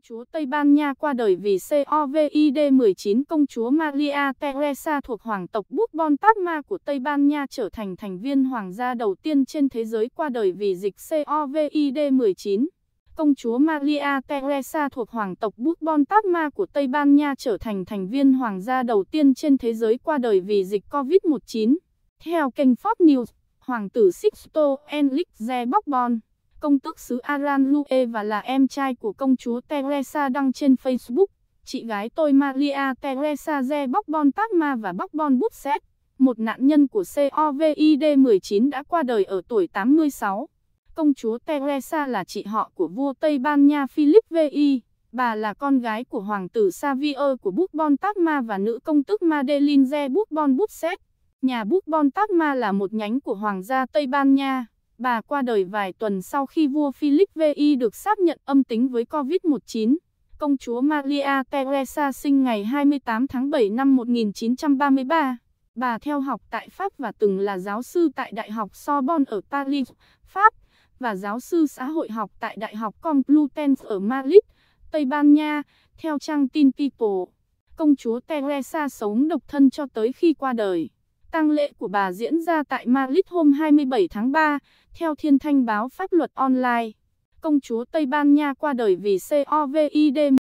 công chúa Tây Ban Nha qua đời vì COVID-19 công chúa Maria Teresa thuộc Hoàng tộc Bourbon Parma của Tây Ban Nha trở thành thành viên hoàng gia đầu tiên trên thế giới qua đời vì dịch COVID-19. Công chúa Maria Teresa thuộc Hoàng tộc Bourbon Parma của Tây Ban Nha trở thành thành viên hoàng gia đầu tiên trên thế giới qua đời vì dịch COVID-19. Theo kênh Fox News, Hoàng tử Sixto Enrique Bourbon Công tước xứ Aran Lue và là em trai của công chúa Teresa đăng trên Facebook. Chị gái tôi Maria Teresa Ze Bokbon Pacma và Bokbon Butset, một nạn nhân của COVID-19 đã qua đời ở tuổi 86. Công chúa Teresa là chị họ của vua Tây Ban Nha Philip VI. Bà là con gái của hoàng tử Xavier của Bourbon Parma và nữ công tước Madeleine de Bourbon Busset. Nhà Bourbon Parma là một nhánh của hoàng gia Tây Ban Nha. Bà qua đời vài tuần sau khi vua Philip VI được xác nhận âm tính với COVID-19. Công chúa Maria Teresa sinh ngày 28 tháng 7 năm 1933. Bà theo học tại Pháp và từng là giáo sư tại Đại học Sorbonne ở Paris, Pháp, và giáo sư xã hội học tại Đại học Complutense ở Madrid, Tây Ban Nha, theo trang tin People. Công chúa Teresa sống độc thân cho tới khi qua đời. Tang lễ của bà diễn ra tại Madrid hôm 27 tháng 3, theo thiên thanh báo pháp luật online. Công chúa Tây Ban Nha qua đời vì COVID